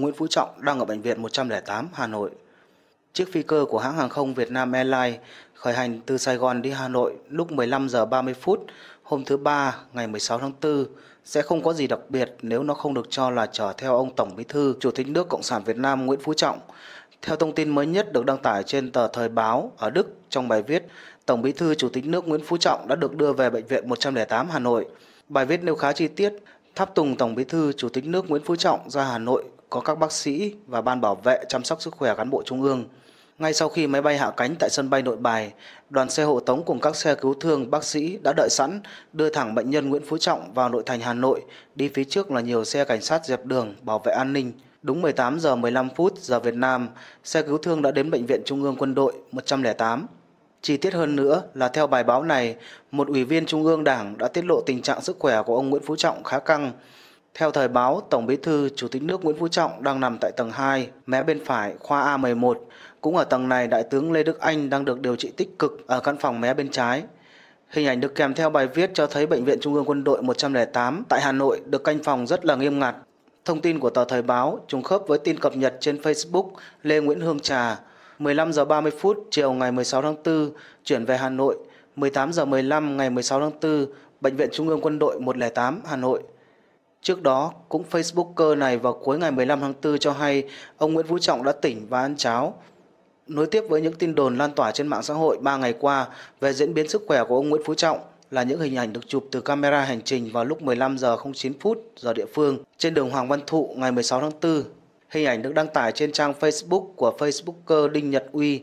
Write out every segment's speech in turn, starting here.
ông Nguyễn Phú Trọng đang ở Bệnh viện 108 Hà Nội. Chiếc phi cơ của hãng hàng không Việt Nam Airlines khởi hành từ Sài Gòn đi Hà Nội lúc 15 giờ 30 phút hôm thứ Ba ngày 16 tháng 4 sẽ không có gì đặc biệt nếu nó không được cho là chở theo ông Tổng Bí thư, Chủ tịch nước Cộng sản Việt Nam Nguyễn Phú Trọng. Theo thông tin mới nhất được đăng tải trên tờ Thời báo ở Đức trong bài viết Tổng Bí thư Chủ tịch nước Nguyễn Phú Trọng đã được đưa về bệnh viện 108 Hà Nội. Bài viết nêu khá chi tiết, tháp tùng Tổng Bí thư Chủ tịch nước Nguyễn Phú Trọng ra Hà Nội có các bác sĩ và ban bảo vệ chăm sóc sức khỏe cán bộ trung ương. Ngay sau khi máy bay hạ cánh tại sân bay Nội Bài, đoàn xe hộ tống cùng các xe cứu thương bác sĩ đã đợi sẵn đưa thẳng bệnh nhân Nguyễn Phú Trọng vào nội thành Hà Nội, đi phía trước là nhiều xe cảnh sát dẹp đường bảo vệ an ninh. Đúng 18 giờ 15 phút giờ Việt Nam, xe cứu thương đã đến bệnh viện Trung ương Quân đội 108. Chi tiết hơn nữa là theo bài báo này, một ủy viên Trung ương Đảng đã tiết lộ tình trạng sức khỏe của ông Nguyễn Phú Trọng khá căng. Theo thời báo, Tổng Bí thư Chủ tịch nước Nguyễn Phú Trọng đang nằm tại tầng 2, mé bên phải, khoa A11. Cũng ở tầng này, Đại tướng Lê Đức Anh đang được điều trị tích cực ở căn phòng mé bên trái. Hình ảnh được kèm theo bài viết cho thấy Bệnh viện Trung ương Quân đội 108 tại Hà Nội được canh phòng rất là nghiêm ngặt. Thông tin của tờ Thời báo trùng khớp với tin cập nhật trên Facebook Lê Nguyễn Hương Trà. 15 giờ 30 phút chiều ngày 16 tháng 4 chuyển về Hà Nội. 18 giờ 15 ngày 16 tháng 4 Bệnh viện Trung ương Quân đội 108 Hà Nội. Trước đó, cũng Facebooker này vào cuối ngày 15 tháng 4 cho hay ông Nguyễn Phú Trọng đã tỉnh và ăn cháo. Nối tiếp với những tin đồn lan tỏa trên mạng xã hội 3 ngày qua về diễn biến sức khỏe của ông Nguyễn Phú Trọng là những hình ảnh được chụp từ camera hành trình vào lúc 15 giờ 09 phút giờ địa phương trên đường Hoàng Văn Thụ ngày 16 tháng 4. Hình ảnh được đăng tải trên trang Facebook của Facebooker Đinh Nhật Uy.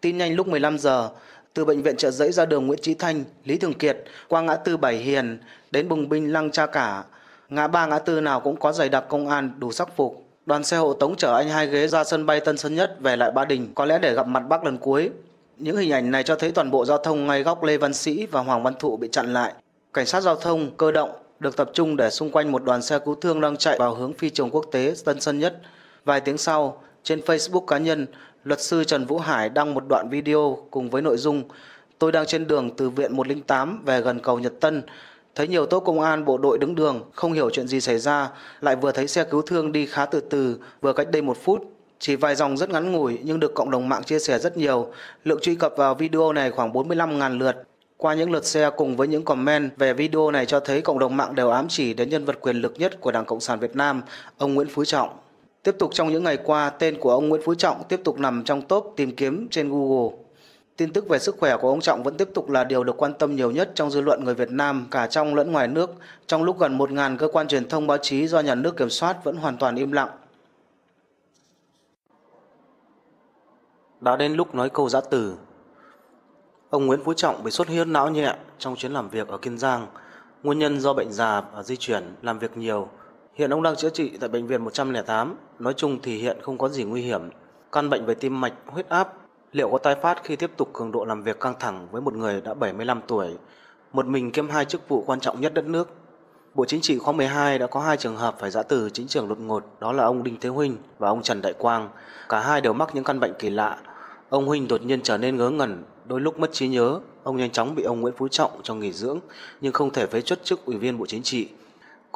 Tin nhanh lúc 15 giờ, từ bệnh viện trợ giấy ra đường Nguyễn Trí Thanh, Lý Thường Kiệt, qua ngã tư Bảy Hiền, đến Bùng Binh Lăng Cha Cả. Ngã ba ngã tư nào cũng có dày đặc công an đủ sắc phục. Đoàn xe hộ tống chở anh hai ghế ra sân bay Tân Sơn Nhất về lại Ba Đình, có lẽ để gặp mặt bác lần cuối. Những hình ảnh này cho thấy toàn bộ giao thông ngay góc Lê Văn Sĩ và Hoàng Văn Thụ bị chặn lại. Cảnh sát giao thông, cơ động được tập trung để xung quanh một đoàn xe cứu thương đang chạy vào hướng phi trường quốc tế Tân Sơn Nhất. Vài tiếng sau, trên Facebook cá nhân, luật sư Trần Vũ Hải đăng một đoạn video cùng với nội dung Tôi đang trên đường từ viện 108 về gần cầu Nhật Tân, thấy nhiều tố công an bộ đội đứng đường, không hiểu chuyện gì xảy ra, lại vừa thấy xe cứu thương đi khá từ từ, vừa cách đây một phút. Chỉ vài dòng rất ngắn ngủi nhưng được cộng đồng mạng chia sẻ rất nhiều. Lượng truy cập vào video này khoảng 45.000 lượt. Qua những lượt xe cùng với những comment về video này cho thấy cộng đồng mạng đều ám chỉ đến nhân vật quyền lực nhất của Đảng Cộng sản Việt Nam, ông Nguyễn Phú Trọng. Tiếp tục trong những ngày qua, tên của ông Nguyễn Phú Trọng tiếp tục nằm trong top tìm kiếm trên Google. Tin tức về sức khỏe của ông Trọng vẫn tiếp tục là điều được quan tâm nhiều nhất trong dư luận người Việt Nam cả trong lẫn ngoài nước, trong lúc gần 1.000 cơ quan truyền thông báo chí do nhà nước kiểm soát vẫn hoàn toàn im lặng. Đã đến lúc nói câu giã từ. Ông Nguyễn Phú Trọng bị xuất huyết não nhẹ trong chuyến làm việc ở Kiên Giang, nguyên nhân do bệnh già và di chuyển, làm việc nhiều – Hiện ông đang chữa trị tại bệnh viện 108, nói chung thì hiện không có gì nguy hiểm. Căn bệnh về tim mạch, huyết áp, liệu có tái phát khi tiếp tục cường độ làm việc căng thẳng với một người đã 75 tuổi, một mình kiêm hai chức vụ quan trọng nhất đất nước. Bộ Chính trị khóa 12 đã có hai trường hợp phải giã từ chính trường đột ngột, đó là ông Đinh Thế Huynh và ông Trần Đại Quang. Cả hai đều mắc những căn bệnh kỳ lạ. Ông Huynh đột nhiên trở nên ngớ ngẩn, đôi lúc mất trí nhớ. Ông nhanh chóng bị ông Nguyễn Phú Trọng cho nghỉ dưỡng, nhưng không thể phế chuất chức ủy viên Bộ Chính trị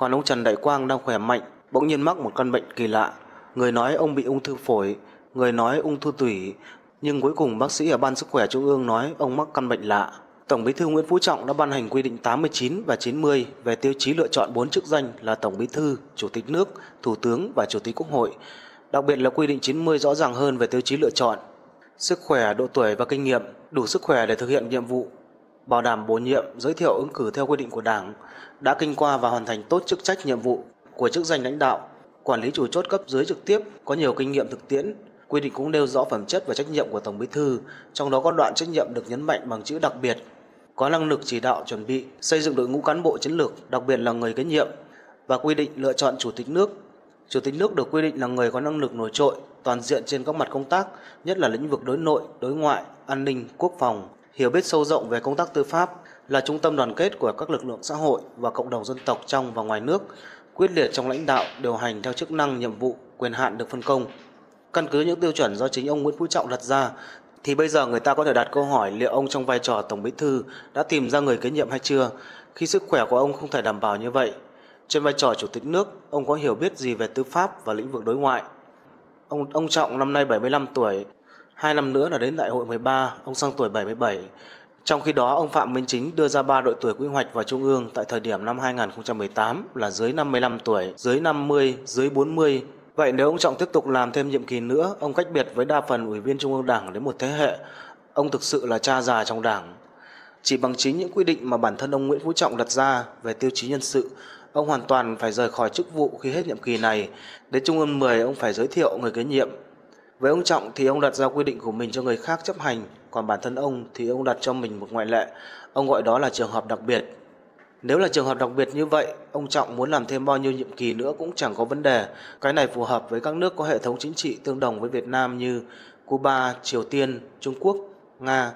còn ông Trần Đại Quang đang khỏe mạnh, bỗng nhiên mắc một căn bệnh kỳ lạ. Người nói ông bị ung thư phổi, người nói ung thư tủy, nhưng cuối cùng bác sĩ ở Ban Sức Khỏe Trung ương nói ông mắc căn bệnh lạ. Tổng bí thư Nguyễn Phú Trọng đã ban hành quy định 89 và 90 về tiêu chí lựa chọn 4 chức danh là Tổng bí thư, Chủ tịch nước, Thủ tướng và Chủ tịch Quốc hội. Đặc biệt là quy định 90 rõ ràng hơn về tiêu chí lựa chọn. Sức khỏe, độ tuổi và kinh nghiệm, đủ sức khỏe để thực hiện nhiệm vụ bảo đảm bổ nhiệm, giới thiệu ứng cử theo quy định của Đảng, đã kinh qua và hoàn thành tốt chức trách nhiệm vụ của chức danh lãnh đạo, quản lý chủ chốt cấp dưới trực tiếp, có nhiều kinh nghiệm thực tiễn. Quy định cũng nêu rõ phẩm chất và trách nhiệm của Tổng Bí thư, trong đó có đoạn trách nhiệm được nhấn mạnh bằng chữ đặc biệt, có năng lực chỉ đạo chuẩn bị, xây dựng đội ngũ cán bộ chiến lược, đặc biệt là người kế nhiệm và quy định lựa chọn chủ tịch nước. Chủ tịch nước được quy định là người có năng lực nổi trội, toàn diện trên các mặt công tác, nhất là lĩnh vực đối nội, đối ngoại, an ninh, quốc phòng, hiểu biết sâu rộng về công tác tư pháp, là trung tâm đoàn kết của các lực lượng xã hội và cộng đồng dân tộc trong và ngoài nước, quyết liệt trong lãnh đạo, điều hành theo chức năng, nhiệm vụ, quyền hạn được phân công. Căn cứ những tiêu chuẩn do chính ông Nguyễn Phú Trọng đặt ra, thì bây giờ người ta có thể đặt câu hỏi liệu ông trong vai trò Tổng Bí thư đã tìm ra người kế nhiệm hay chưa, khi sức khỏe của ông không thể đảm bảo như vậy. Trên vai trò Chủ tịch nước, ông có hiểu biết gì về tư pháp và lĩnh vực đối ngoại? Ông, ông Trọng năm nay 75 tuổi Hai năm nữa là đến đại hội 13, ông sang tuổi 77. Trong khi đó, ông Phạm Minh Chính đưa ra ba đội tuổi quy hoạch vào Trung ương tại thời điểm năm 2018 là dưới 55 tuổi, dưới 50, dưới 40. Vậy nếu ông Trọng tiếp tục làm thêm nhiệm kỳ nữa, ông cách biệt với đa phần ủy viên Trung ương Đảng đến một thế hệ. Ông thực sự là cha già trong Đảng. Chỉ bằng chính những quy định mà bản thân ông Nguyễn Phú Trọng đặt ra về tiêu chí nhân sự, ông hoàn toàn phải rời khỏi chức vụ khi hết nhiệm kỳ này. Đến Trung ương 10, ông phải giới thiệu người kế nhiệm với ông Trọng thì ông đặt ra quy định của mình cho người khác chấp hành, còn bản thân ông thì ông đặt cho mình một ngoại lệ. Ông gọi đó là trường hợp đặc biệt. Nếu là trường hợp đặc biệt như vậy, ông Trọng muốn làm thêm bao nhiêu nhiệm kỳ nữa cũng chẳng có vấn đề. Cái này phù hợp với các nước có hệ thống chính trị tương đồng với Việt Nam như Cuba, Triều Tiên, Trung Quốc, Nga.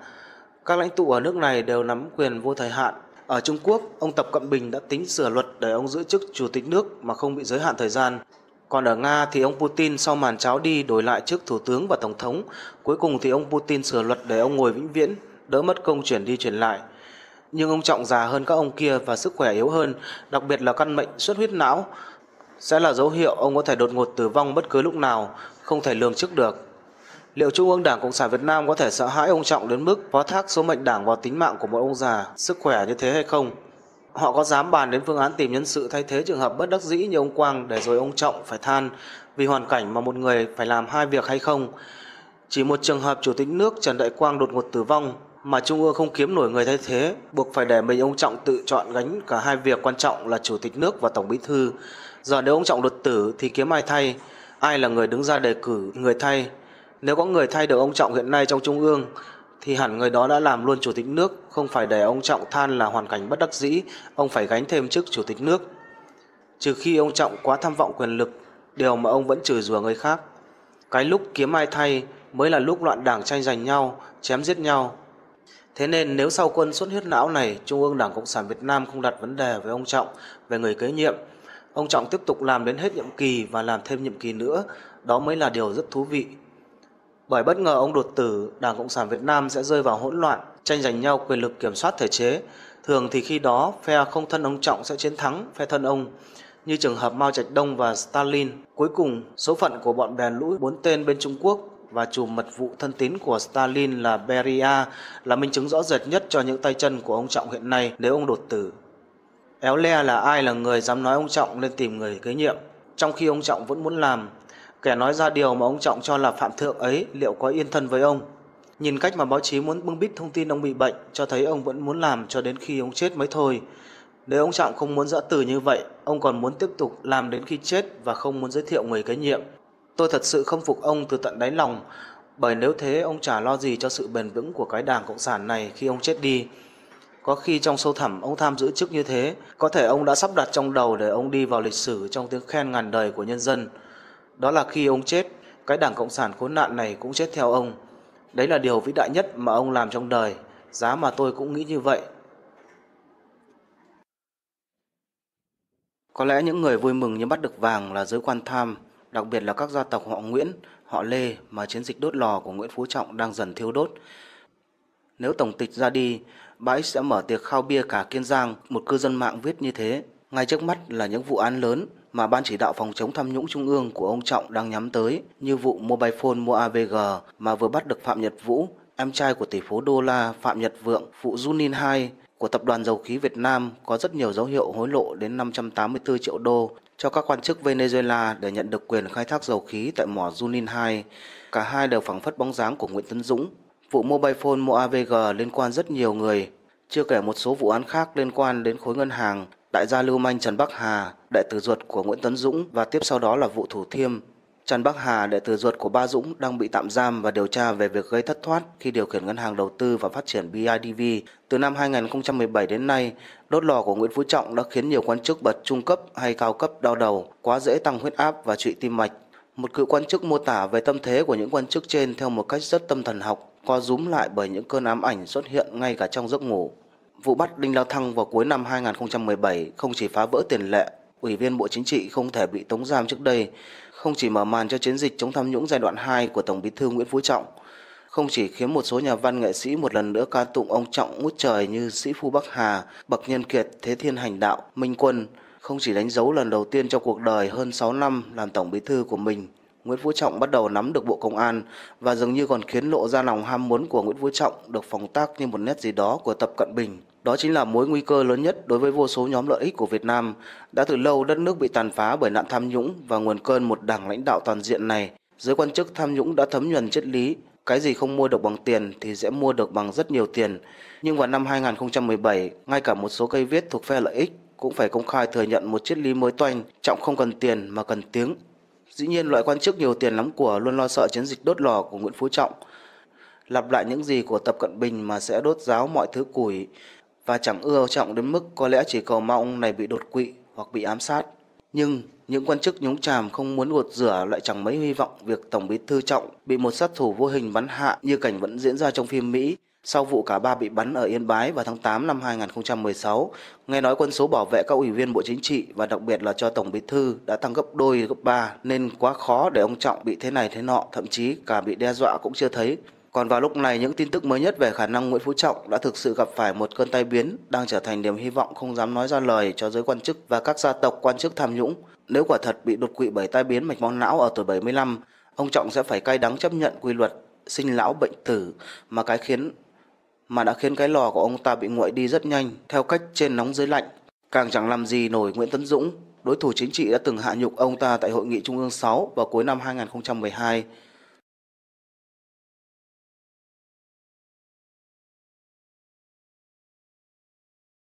Các lãnh tụ ở nước này đều nắm quyền vô thời hạn. Ở Trung Quốc, ông Tập Cận Bình đã tính sửa luật để ông giữ chức chủ tịch nước mà không bị giới hạn thời gian. Còn ở Nga thì ông Putin sau màn cháo đi đổi lại trước Thủ tướng và Tổng thống. Cuối cùng thì ông Putin sửa luật để ông ngồi vĩnh viễn, đỡ mất công chuyển đi chuyển lại. Nhưng ông Trọng già hơn các ông kia và sức khỏe yếu hơn, đặc biệt là căn bệnh xuất huyết não, sẽ là dấu hiệu ông có thể đột ngột tử vong bất cứ lúc nào, không thể lường trước được. Liệu Trung ương Đảng Cộng sản Việt Nam có thể sợ hãi ông Trọng đến mức phó thác số mệnh đảng vào tính mạng của một ông già sức khỏe như thế hay không? Họ có dám bàn đến phương án tìm nhân sự thay thế trường hợp bất đắc dĩ như ông Quang để rồi ông Trọng phải than vì hoàn cảnh mà một người phải làm hai việc hay không? Chỉ một trường hợp Chủ tịch nước Trần Đại Quang đột ngột tử vong mà Trung ương không kiếm nổi người thay thế, buộc phải để mình ông Trọng tự chọn gánh cả hai việc quan trọng là Chủ tịch nước và Tổng Bí thư. Giờ nếu ông Trọng đột tử thì kiếm ai thay? Ai là người đứng ra đề cử người thay? Nếu có người thay được ông Trọng hiện nay trong Trung ương thì hẳn người đó đã làm luôn chủ tịch nước, không phải để ông Trọng than là hoàn cảnh bất đắc dĩ, ông phải gánh thêm chức chủ tịch nước. Trừ khi ông Trọng quá tham vọng quyền lực, điều mà ông vẫn chửi rủa người khác. Cái lúc kiếm ai thay mới là lúc loạn đảng tranh giành nhau, chém giết nhau. Thế nên nếu sau quân xuất huyết não này, Trung ương Đảng Cộng sản Việt Nam không đặt vấn đề với ông Trọng về người kế nhiệm, ông Trọng tiếp tục làm đến hết nhiệm kỳ và làm thêm nhiệm kỳ nữa, đó mới là điều rất thú vị bởi bất ngờ ông đột tử, Đảng Cộng sản Việt Nam sẽ rơi vào hỗn loạn, tranh giành nhau quyền lực kiểm soát thể chế. Thường thì khi đó, phe không thân ông Trọng sẽ chiến thắng phe thân ông, như trường hợp Mao Trạch Đông và Stalin. Cuối cùng, số phận của bọn bè lũ bốn tên bên Trung Quốc và chùm mật vụ thân tín của Stalin là Beria là minh chứng rõ rệt nhất cho những tay chân của ông Trọng hiện nay nếu ông đột tử. Éo le là ai là người dám nói ông Trọng lên tìm người kế nhiệm, trong khi ông Trọng vẫn muốn làm Kẻ nói ra điều mà ông Trọng cho là phạm thượng ấy liệu có yên thân với ông? Nhìn cách mà báo chí muốn bưng bít thông tin ông bị bệnh cho thấy ông vẫn muốn làm cho đến khi ông chết mới thôi. Nếu ông Trọng không muốn dỡ từ như vậy, ông còn muốn tiếp tục làm đến khi chết và không muốn giới thiệu người kế nhiệm. Tôi thật sự không phục ông từ tận đáy lòng, bởi nếu thế ông chả lo gì cho sự bền vững của cái đảng Cộng sản này khi ông chết đi. Có khi trong sâu thẳm ông tham giữ chức như thế, có thể ông đã sắp đặt trong đầu để ông đi vào lịch sử trong tiếng khen ngàn đời của nhân dân. Đó là khi ông chết, cái đảng Cộng sản khốn nạn này cũng chết theo ông. Đấy là điều vĩ đại nhất mà ông làm trong đời, giá mà tôi cũng nghĩ như vậy. Có lẽ những người vui mừng như bắt được vàng là giới quan tham, đặc biệt là các gia tộc họ Nguyễn, họ Lê mà chiến dịch đốt lò của Nguyễn Phú Trọng đang dần thiêu đốt. Nếu Tổng tịch ra đi, bãi sẽ mở tiệc khao bia cả Kiên Giang, một cư dân mạng viết như thế. Ngay trước mắt là những vụ án lớn mà Ban chỉ đạo phòng chống tham nhũng trung ương của ông Trọng đang nhắm tới như vụ mobile phone mua AVG mà vừa bắt được Phạm Nhật Vũ, em trai của tỷ phú đô la Phạm Nhật Vượng, phụ Junin 2 của Tập đoàn Dầu khí Việt Nam có rất nhiều dấu hiệu hối lộ đến 584 triệu đô cho các quan chức Venezuela để nhận được quyền khai thác dầu khí tại mỏ Junin 2. Cả hai đều phẳng phất bóng dáng của Nguyễn Tấn Dũng. Vụ mobile phone mua AVG liên quan rất nhiều người, chưa kể một số vụ án khác liên quan đến khối ngân hàng đại gia lưu manh Trần Bắc Hà, đệ tử ruột của Nguyễn Tuấn Dũng và tiếp sau đó là vụ Thủ Thiêm. Trần Bắc Hà, đệ tử ruột của Ba Dũng đang bị tạm giam và điều tra về việc gây thất thoát khi điều khiển ngân hàng đầu tư và phát triển BIDV. Từ năm 2017 đến nay, đốt lò của Nguyễn Phú Trọng đã khiến nhiều quan chức bật trung cấp hay cao cấp đau đầu, quá dễ tăng huyết áp và trụy tim mạch. Một cựu quan chức mô tả về tâm thế của những quan chức trên theo một cách rất tâm thần học, co rúm lại bởi những cơn ám ảnh xuất hiện ngay cả trong giấc ngủ. Vụ bắt Đinh La Thăng vào cuối năm 2017 không chỉ phá vỡ tiền lệ, ủy viên Bộ Chính trị không thể bị tống giam trước đây, không chỉ mở màn cho chiến dịch chống tham nhũng giai đoạn 2 của Tổng Bí thư Nguyễn Phú Trọng, không chỉ khiến một số nhà văn nghệ sĩ một lần nữa ca tụng ông Trọng ngút trời như Sĩ Phu Bắc Hà, Bậc Nhân Kiệt, Thế Thiên Hành Đạo, Minh Quân, không chỉ đánh dấu lần đầu tiên trong cuộc đời hơn 6 năm làm Tổng Bí thư của mình, Nguyễn Phú Trọng bắt đầu nắm được Bộ Công an và dường như còn khiến lộ ra lòng ham muốn của Nguyễn Phú Trọng được phóng tác như một nét gì đó của Tập Cận Bình. Đó chính là mối nguy cơ lớn nhất đối với vô số nhóm lợi ích của Việt Nam. Đã từ lâu đất nước bị tàn phá bởi nạn tham nhũng và nguồn cơn một đảng lãnh đạo toàn diện này. Giới quan chức tham nhũng đã thấm nhuần triết lý cái gì không mua được bằng tiền thì sẽ mua được bằng rất nhiều tiền. Nhưng vào năm 2017, ngay cả một số cây viết thuộc phe lợi ích cũng phải công khai thừa nhận một triết lý mới toanh, trọng không cần tiền mà cần tiếng. Dĩ nhiên loại quan chức nhiều tiền lắm của luôn lo sợ chiến dịch đốt lò của Nguyễn Phú Trọng. Lặp lại những gì của Tập Cận Bình mà sẽ đốt giáo mọi thứ củi, và chẳng ưa trọng đến mức có lẽ chỉ cầu mong này bị đột quỵ hoặc bị ám sát. Nhưng những quan chức nhúng chàm không muốn gột rửa lại chẳng mấy hy vọng việc Tổng bí thư Trọng bị một sát thủ vô hình bắn hạ như cảnh vẫn diễn ra trong phim Mỹ sau vụ cả ba bị bắn ở Yên Bái vào tháng 8 năm 2016. Nghe nói quân số bảo vệ các ủy viên Bộ Chính trị và đặc biệt là cho Tổng bí thư đã tăng gấp đôi gấp ba nên quá khó để ông Trọng bị thế này thế nọ, thậm chí cả bị đe dọa cũng chưa thấy. Còn vào lúc này, những tin tức mới nhất về khả năng Nguyễn Phú Trọng đã thực sự gặp phải một cơn tai biến đang trở thành niềm hy vọng không dám nói ra lời cho giới quan chức và các gia tộc quan chức tham nhũng. Nếu quả thật bị đột quỵ bởi tai biến mạch máu não ở tuổi 75, ông Trọng sẽ phải cay đắng chấp nhận quy luật sinh lão bệnh tử mà cái khiến mà đã khiến cái lò của ông ta bị nguội đi rất nhanh theo cách trên nóng dưới lạnh. Càng chẳng làm gì nổi Nguyễn Tấn Dũng, đối thủ chính trị đã từng hạ nhục ông ta tại hội nghị Trung ương 6 vào cuối năm 2012.